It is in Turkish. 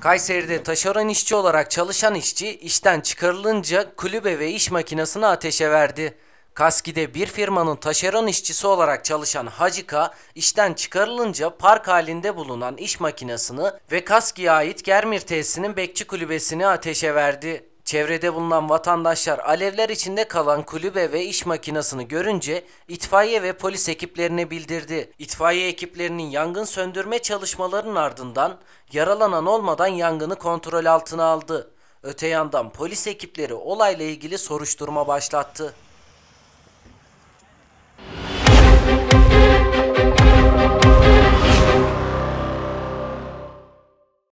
Kayseri'de taşeron işçi olarak çalışan işçi işten çıkarılınca kulübe ve iş makinesini ateşe verdi. Kaski'de bir firmanın taşeron işçisi olarak çalışan Hacika, işten çıkarılınca park halinde bulunan iş makinesini ve Kaski'ye ait Germir tesisinin bekçi kulübesini ateşe verdi. Çevrede bulunan vatandaşlar alevler içinde kalan kulübe ve iş makinesini görünce itfaiye ve polis ekiplerine bildirdi. İtfaiye ekiplerinin yangın söndürme çalışmalarının ardından yaralanan olmadan yangını kontrol altına aldı. Öte yandan polis ekipleri olayla ilgili soruşturma başlattı.